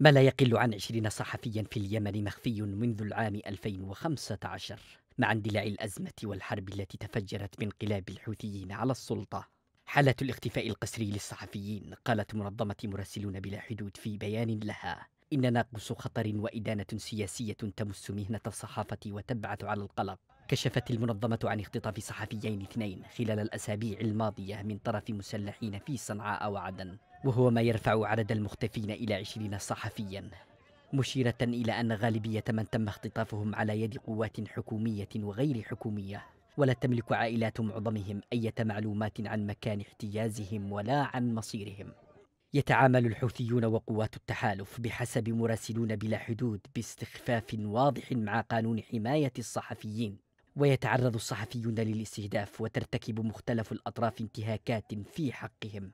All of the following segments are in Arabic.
ما لا يقل عن 20 صحفيا في اليمن مخفي منذ العام 2015 مع اندلاع الأزمة والحرب التي تفجرت بانقلاب الحوثيين على السلطة حالة الاختفاء القسري للصحفيين قالت منظمة مراسلون بلا حدود في بيان لها إن ناقص خطر وإدانة سياسية تمس مهنة الصحافة وتبعث على القلق كشفت المنظمة عن اختطاف صحفيين اثنين خلال الأسابيع الماضية من طرف مسلحين في صنعاء وعدن وهو ما يرفع عدد المختفين إلى عشرين صحفيا مشيرة إلى أن غالبية من تم اختطافهم على يد قوات حكومية وغير حكومية ولا تملك عائلات معظمهم أية معلومات عن مكان احتيازهم ولا عن مصيرهم يتعامل الحوثيون وقوات التحالف بحسب مراسلون بلا حدود باستخفاف واضح مع قانون حماية الصحفيين ويتعرض الصحفيون للاستهداف وترتكب مختلف الأطراف انتهاكات في حقهم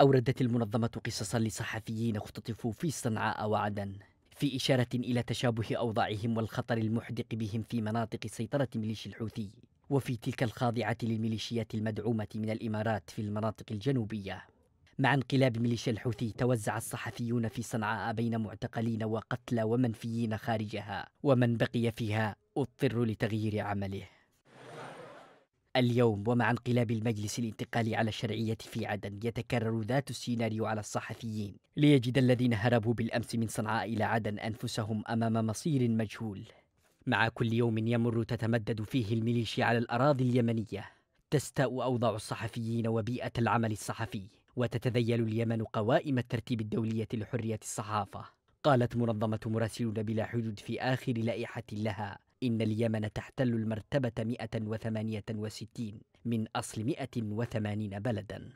أوردت المنظمة قصصا لصحفيين اختطفوا في صنعاء وعدن في إشارة إلى تشابه أوضاعهم والخطر المحدق بهم في مناطق سيطرة ميليشي الحوثي وفي تلك الخاضعة للميليشيات المدعومة من الإمارات في المناطق الجنوبية مع انقلاب ميليشيا الحوثي توزع الصحفيون في صنعاء بين معتقلين وقتلى ومنفيين خارجها ومن بقي فيها اضطر لتغيير عمله اليوم ومع انقلاب المجلس الانتقالي على الشرعية في عدن يتكرر ذات السيناريو على الصحفيين ليجد الذين هربوا بالأمس من صنعاء إلى عدن أنفسهم أمام مصير مجهول مع كل يوم يمر تتمدد فيه الميليشيا على الأراضي اليمنية تستاء أوضاع الصحفيين وبيئة العمل الصحفي وتتذيل اليمن قوائم الترتيب الدولية لحرية الصحافة قالت منظمة مراسلون بلا حدود في آخر لائحة لها إن اليمن تحتل المرتبة 168 من أصل 180 بلداً